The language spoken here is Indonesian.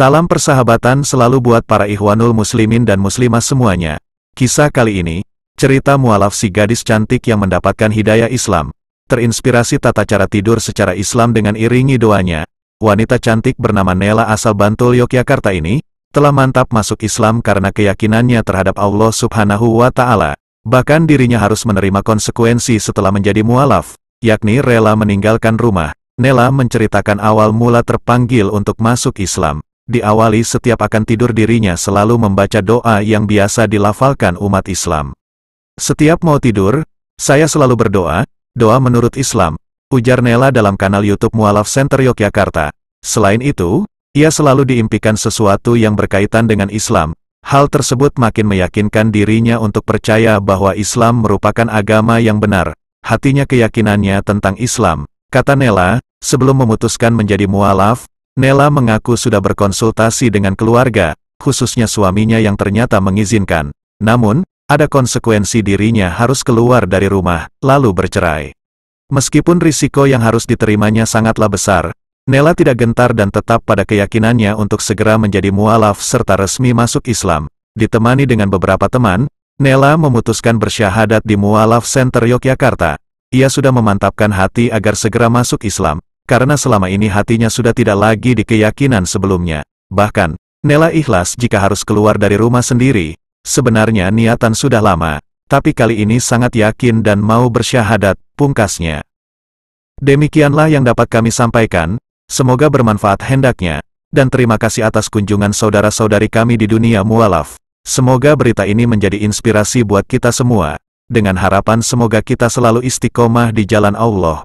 Salam persahabatan selalu buat para ikhwanul muslimin dan muslimah semuanya. Kisah kali ini, cerita mualaf si gadis cantik yang mendapatkan hidayah Islam, terinspirasi tata cara tidur secara Islam dengan iringi doanya. Wanita cantik bernama Nela asal Bantul Yogyakarta ini, telah mantap masuk Islam karena keyakinannya terhadap Allah subhanahu wa ta'ala. Bahkan dirinya harus menerima konsekuensi setelah menjadi mualaf, yakni rela meninggalkan rumah. Nela menceritakan awal mula terpanggil untuk masuk Islam diawali setiap akan tidur dirinya selalu membaca doa yang biasa dilafalkan umat Islam. Setiap mau tidur, saya selalu berdoa, doa menurut Islam, ujar Nela dalam kanal YouTube Mualaf Center Yogyakarta. Selain itu, ia selalu diimpikan sesuatu yang berkaitan dengan Islam. Hal tersebut makin meyakinkan dirinya untuk percaya bahwa Islam merupakan agama yang benar. Hatinya keyakinannya tentang Islam, kata Nela, sebelum memutuskan menjadi mualaf, Nela mengaku sudah berkonsultasi dengan keluarga, khususnya suaminya yang ternyata mengizinkan. Namun, ada konsekuensi dirinya harus keluar dari rumah, lalu bercerai. Meskipun risiko yang harus diterimanya sangatlah besar, Nela tidak gentar dan tetap pada keyakinannya untuk segera menjadi mualaf serta resmi masuk Islam. Ditemani dengan beberapa teman, Nela memutuskan bersyahadat di Mualaf Center Yogyakarta. Ia sudah memantapkan hati agar segera masuk Islam karena selama ini hatinya sudah tidak lagi di keyakinan sebelumnya. Bahkan, Nela ikhlas jika harus keluar dari rumah sendiri, sebenarnya niatan sudah lama, tapi kali ini sangat yakin dan mau bersyahadat, pungkasnya. Demikianlah yang dapat kami sampaikan, semoga bermanfaat hendaknya, dan terima kasih atas kunjungan saudara-saudari kami di dunia mualaf. Semoga berita ini menjadi inspirasi buat kita semua, dengan harapan semoga kita selalu istiqomah di jalan Allah,